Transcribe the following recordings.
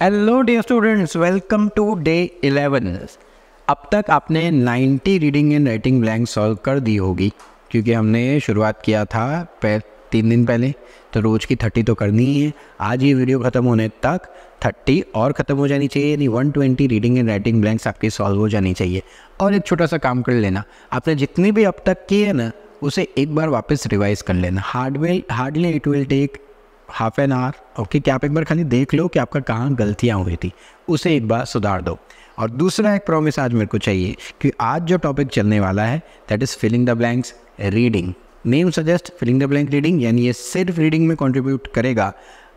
Hello dear students welcome to day 11 अब तक आपने 90 reading and writing blank solve कर दी होगी क्योंकि हमने शुरुआत किया था तीन दिन पहले तो रोज़ की 30 तो करनी ही है आज ये वीडियो ख़त्म होने तक 30 और ख़त्म हो जानी चाहिए यानी 120 रीडिंग एंड राइटिंग ब्लैंक्स आपकी सॉल्व हो जानी चाहिए और एक छोटा सा काम कर लेना आपने जितनी भी अब तक की है ना उसे एक बार वापस रिवाइज़ कर लेना हार्डवेल hardly it will take half an hour okay कि आप एक बार खाली देख लो कि आपका कहाँ गलतियाँ हुई थी उसे एक बार सुधार दो और दूसरा एक प्रॉमिस आज मेरे को चाहिए कि आज जो टॉपिक चलने वाला है that is filling the blanks reading name suggest filling the blank reading यानी ये सिर्फ रीडिंग में कॉन्ट्रीब्यूट करेगा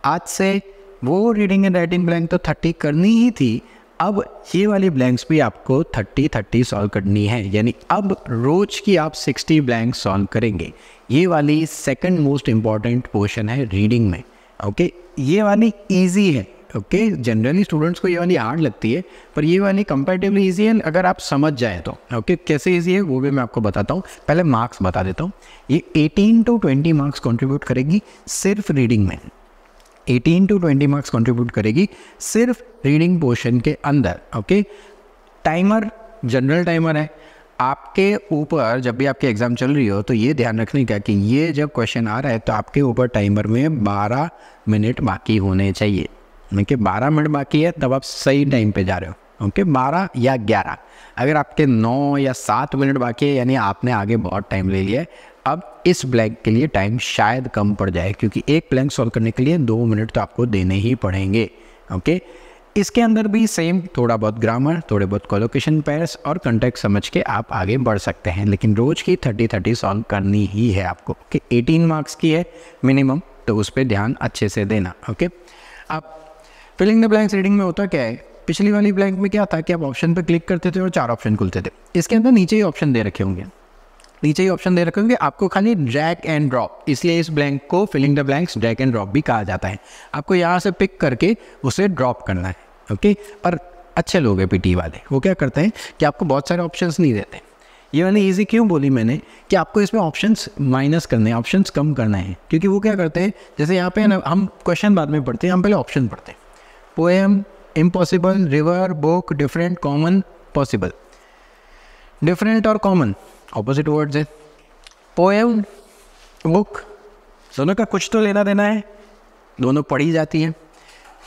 आज से वो रीडिंग एंड राइटिंग ब्लैंक तो थर्टी करनी ही थी अब ये वाली ब्लैंक्स भी आपको 30 30 सॉल्व करनी है यानी अब रोज की आप 60 ब्लैंक्स सॉल्व करेंगे ये वाली सेकंड मोस्ट इम्पॉर्टेंट पोर्शन है रीडिंग में ओके ये वाली इजी है ओके जनरली स्टूडेंट्स को ये वाली हार्ड लगती है पर ये वाली कंपेरेटिवली ईजी है अगर आप समझ जाए तो ओके कैसे ईजी है वो भी मैं आपको बताता हूँ पहले मार्क्स बता देता हूँ ये 18 टू 20 मार्क्स कंट्रीब्यूट करेगी सिर्फ रीडिंग में 18 टू 20 मार्क्स कंट्रीब्यूट करेगी सिर्फ रीडिंग पोर्शन के अंदर ओके टाइमर जनरल टाइमर है आपके ऊपर जब भी आपके एग्ज़ाम चल रही हो तो ये ध्यान रखने का कि ये जब क्वेश्चन आ रहा है तो आपके ऊपर टाइमर में 12 मिनट बाकी होने चाहिए ओके 12 मिनट बाकी है तब आप सही टाइम पे जा रहे हो ओके 12 या 11 अगर आपके 9 या 7 मिनट बाकी है यानी आपने आगे बहुत टाइम ले लिया है अब इस ब्लैंक के लिए टाइम शायद कम पड़ जाए क्योंकि एक ब्लैंक सॉल्व करने के लिए दो मिनट तो आपको देने ही पड़ेंगे ओके इसके अंदर भी सेम थोड़ा बहुत ग्रामर थोड़े बहुत कोलोकेशन पेयर्स और कंटेक्ट समझ के आप आगे बढ़ सकते हैं लेकिन रोज़ की थर्टी थर्टी सॉल्व करनी ही है आपको ओके एटीन मार्क्स की है मिनिमम तो उस पर ध्यान अच्छे से देना ओके अब फिलिंग द ब्लैंक्स रीडिंग में होता क्या है पिछली वाली ब्लैंक में क्या था कि आप ऑप्शन पर क्लिक करते थे और चार ऑप्शन खुलते थे इसके अंदर नीचे ही ऑप्शन दे रखे होंगे नीचे ही ऑप्शन दे रखा होंगे आपको खाली ड्रैग एंड ड्रॉप इसलिए इस ब्लैंक को filling the blanks drag and drop भी कहा जाता है आपको यहाँ से पिक करके उसे ड्रॉप करना है ओके पर अच्छे लोग हैं पीटी वाले वो क्या करते हैं कि आपको बहुत सारे ऑप्शंस नहीं देते ये मैंने ईजी क्यों बोली मैंने कि आपको इसमें ऑप्शंस माइनस करने हैं ऑप्शंस कम करना है क्योंकि वो क्या करते हैं जैसे यहाँ पे ना हम क्वेश्चन बाद में पढ़ते हैं हम पहले ऑप्शन पढ़ते हैं poem impossible river book different common possible different और कॉमन ऑपोजिट वर्ड्स है पोएम बुक दोनों का कुछ तो लेना देना है दोनों पढ़ी जाती हैं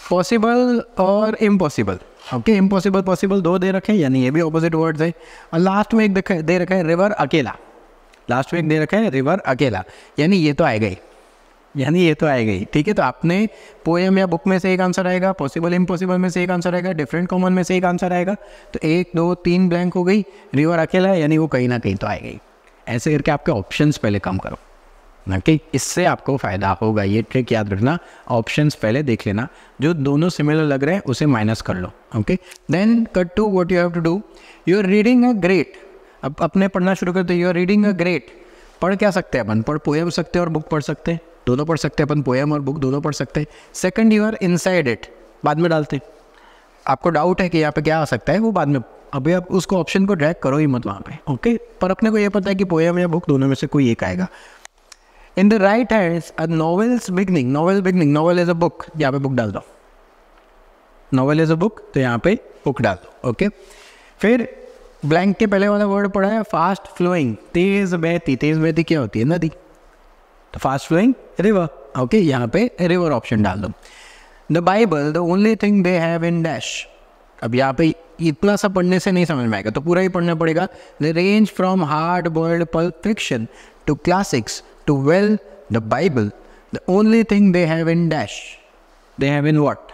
पॉसिबल और इम्पॉसिबल ओके इम्पॉसिबल पॉसिबल दो दे रखे हैं यानी ये भी ऑपोजिट वर्ड्स है और लास्ट में एक दे रखा है रिवर अकेला लास्ट में एक दे रखा है रिवर अकेला यानी ये तो आएगा ही यानी ये तो आएगा ही ठीक है तो आपने पोएम या बुक में से एक आंसर आएगा पॉसिबल इम्पॉसिबल में से एक आंसर आएगा डिफरेंट कॉमन में से एक आंसर आएगा तो एक दो तीन ब्लैंक हो गई रिवर अकेला है यानी वो कहीं ना कहीं तो आएगा ही ऐसे करके आपके ऑप्शन पहले कम करो ना कि इससे आपको फ़ायदा होगा ये ट्रिक याद रखना ऑप्शन पहले देख लेना जो दोनों सिमिलर लग रहे हैं उसे माइनस कर लो okay then cut to what you have to do you are reading a great अब अपने पढ़ना शुरू करते you are reading a great पढ़ क्या सकते हैं अपन पढ़ पोए सकते हैं और बुक पढ़ सकते हैं दोनों पढ़ सकते हैं अपन पोएम और बुक दोनों पढ़ सकते हैं second you are inside it बाद में डालते हैं आपको डाउट है कि यहाँ पे क्या आ सकता है वो बाद में अभी आप उसको ऑप्शन को ड्रैग करो ही मत वहाँ पे ओके पर अपने को ये पता है कि पोएम या बुक दोनों में से कोई एक आएगा in the right hands a novels beginning novel beginning novel is a book यहाँ पे बुक डाल दो नॉवेल इज अ बुक तो यहाँ पे बुक डाल दो ओके फिर ब्लैंक के पहले वाला वर्ड पढ़ा है फास्ट फ्लोइंग तेज़ बहती तेज़ बहती क्या होती है नदी the fast flowing river okay यहाँ पे रिवर ऑप्शन डाल दो the Bible the only thing they have in dash अब यहाँ पे इतना सा पढ़ने से नहीं समझ में आएगा तो पूरा ही पढ़ना पड़ेगा the range from hard boiled pulp fiction to classics to well the Bible the only thing they have in dash they have in what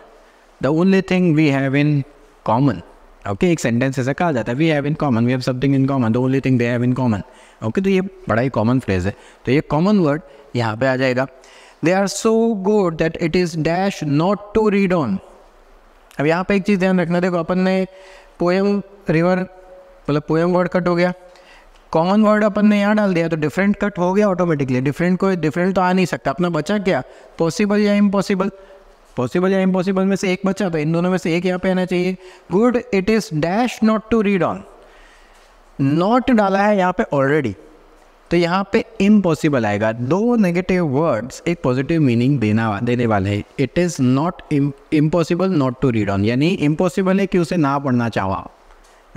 the only thing we have in common okay एक sentence ऐसा कहा जाता है we have in common we have something in common the only thing they have in common okay तो ये बड़ा ही common phrase है तो ये कॉमन वर्ड यहाँ पे आ जाएगा they are so good that it is dash not to read on अब यहाँ पे एक चीज़ ध्यान रखना देखो अपन ने पोएम रिवर मतलब पोएम वर्ड कट हो गया कॉमन वर्ड अपन ने यहाँ डाल दिया तो डिफरेंट कट हो गया ऑटोमेटिकली डिफरेंट कोई डिफरेंट तो आ नहीं सकता अपना बचा क्या पॉसिबल या इम्पॉसिबल पॉसिबल या इम्पॉसिबल में से एक बचा तो इन दोनों में से एक यहाँ पे आना चाहिए good it is dash not to read on not डाला है यहाँ पे ऑलरेडी तो यहाँ पे इम्पॉसिबल आएगा दो नेगेटिव वर्ड्स एक पॉजिटिव मीनिंग देना देने वाले हैं it is not impossible not to read on यानी इम्पॉसिबल है कि उसे ना पढ़ना चाहो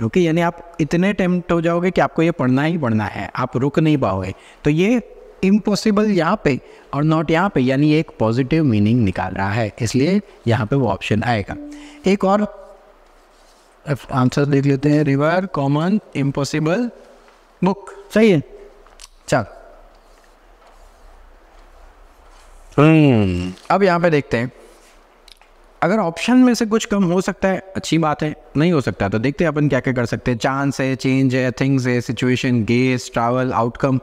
ओके यानी आप इतने टेम्प्ट हो जाओगे कि आपको ये पढ़ना ही पढ़ना है आप रुक नहीं पाओगे तो ये इम्पॉसिबल यहाँ पे और नॉट यहाँ पे यानी एक पॉजिटिव मीनिंग निकाल रहा है इसलिए यहाँ पे वो ऑप्शन आएगा एक और आंसर देख लेते हैं रिवर कॉमन इम्पॉसिबल बुक सही है चल hmm. अब यहाँ पे देखते हैं अगर ऑप्शन में से कुछ कम हो सकता है अच्छी बात है नहीं हो सकता तो देखते हैं अपन क्या क्या कर सकते हैं चांस है चेंज है थिंग्स है सिचुएशन गेस ट्रैवल आउटकम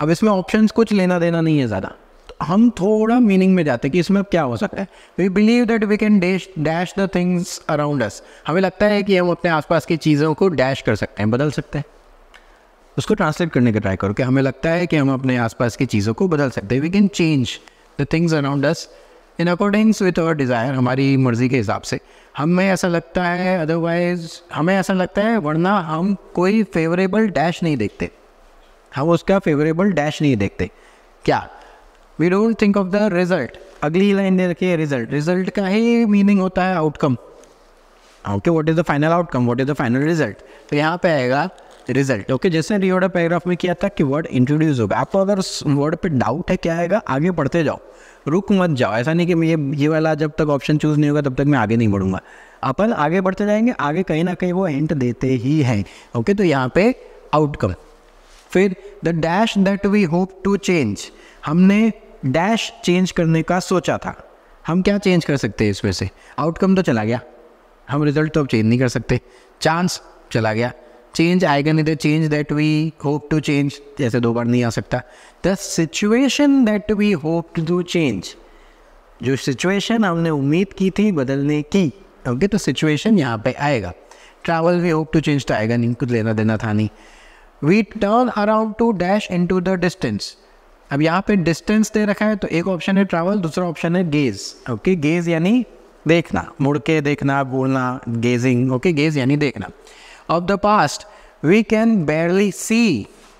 अब इसमें ऑप्शन कुछ लेना देना नहीं है ज़्यादा तो हम थोड़ा मीनिंग में जाते हैं कि इसमें क्या हो सकता है we believe that we can dash dash the things around us हमें लगता है कि हम अपने आसपास की चीज़ों को डैश कर सकते हैं बदल सकते हैं उसको ट्रांसलेट करने का ट्राई करो कि हमें लगता है कि हम अपने आसपास की चीज़ों को बदल सकते हैं we can change the things around us in accordings with our desire हमारी मर्ज़ी के हिसाब से हमें ऐसा लगता है अदरवाइज हमें ऐसा लगता है वरना हम कोई फेवरेबल डैश नहीं देखते हम हाँ, उसका फेवरेबल डैश नहीं देखते क्या we don't think of the result अगली लाइन दे रखी है रिजल्ट रिजल्ट का ही मीनिंग होता है outcome okay what is the final outcome what is the final result तो यहाँ पे आएगा रिजल्ट ओके जैसे रिओडा पैराग्राफ में किया था कि वर्ड इंट्रोड्यूस होगा आपको अगर वर्ड पे डाउट है क्या आएगा आगे पढ़ते जाओ रुक मत जाओ ऐसा नहीं कि मैं ये ये वाला जब तक ऑप्शन चूज़ नहीं होगा तब तक मैं आगे नहीं बढ़ूंगा अपन आगे बढ़ते जाएंगे आगे कहीं ना कहीं वो हिंट देते ही हैं ओके तो यहाँ पे आउटकम फिर the dash that we hope to change हमने डैश चेंज करने का सोचा था हम क्या चेंज कर सकते हैं इसमें से आउटकम तो चला गया हम रिजल्ट तो अब चेंज नहीं कर सकते चांस चला गया चेंज आएगा नहीं तो change that we hope to change जैसे दो बार नहीं आ सकता the situation that we hope to change जो सिचुएशन हमने उम्मीद की थी बदलने की ओके तो सिचुएशन यहाँ पे आएगा travel we hope to change तो आएगा नहीं कुछ लेना देना था नहीं we turn around to dash into the distance अब यहाँ पे डिस्टेंस दे रखा है तो एक ऑप्शन है ट्रैवल दूसरा ऑप्शन है गेज ओके गेज यानी देखना मुड़ के देखना बोलना गेजिंग ओके गेज यानी देखना of the past we can barely see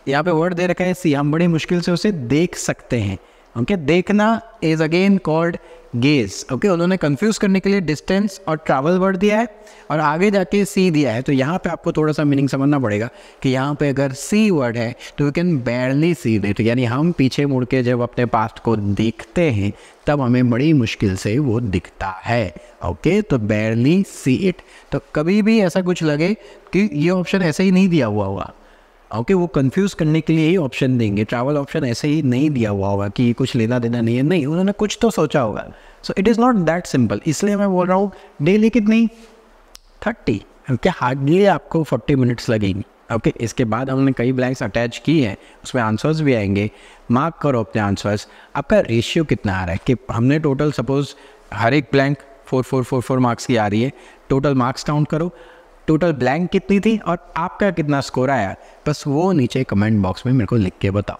यहाँ पे वर्ड दे रखा है सी हम बड़ी मुश्किल से उसे देख सकते हैं ओके देखना is again called gaze okay उन्होंने कंफ्यूज करने के लिए डिस्टेंस और ट्रैवल वर्ड दिया है और आगे जाके सी दिया है तो यहाँ पे आपको थोड़ा सा मीनिंग समझना पड़ेगा कि यहाँ पे अगर सी वर्ड है तो you can barely see date यानी हम पीछे मुड़ के जब अपने पास्ट को देखते हैं तब हमें बड़ी मुश्किल से वो दिखता है ओके okay, तो बैरली सी इट तो कभी भी ऐसा कुछ लगे कि ये ऑप्शन ऐसे ही नहीं दिया हुआ हुआ ओके वो कंफ्यूज करने के लिए ही ऑप्शन देंगे ट्रैवल ऑप्शन ऐसे ही नहीं दिया हुआ होगा कि कुछ लेना देना नहीं है नहीं उन्होंने कुछ तो सोचा होगा so it is not that simple इसलिए मैं बोल रहा हूँ डेली कितनी थर्टी ओके हार्डली आपको फोर्टी मिनट्स लगेंगी ओके okay, इसके बाद हमने कई ब्लैंक्स अटैच की हैं उसमें आंसर्स भी आएंगे मार्क करो अपने आंसर्स आपका रेशियो कितना आ रहा है कि हमने टोटल सपोज़ हर एक blank four four four four marks की आ रही है टोटल मार्क्स काउंट करो टोटल ब्लैंक कितनी थी और आपका कितना स्कोर आया बस वो नीचे कमेंट बॉक्स में मेरे को लिख के बताओ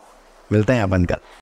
मिलते हैं अपन कल